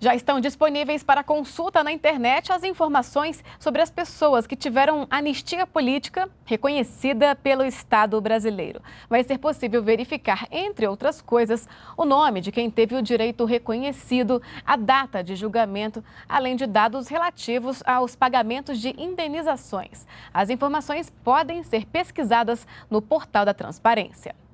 Já estão disponíveis para consulta na internet as informações sobre as pessoas que tiveram anistia política reconhecida pelo Estado brasileiro. Vai ser possível verificar, entre outras coisas, o nome de quem teve o direito reconhecido, a data de julgamento, além de dados relativos aos pagamentos de indenizações. As informações podem ser pesquisadas no portal da Transparência.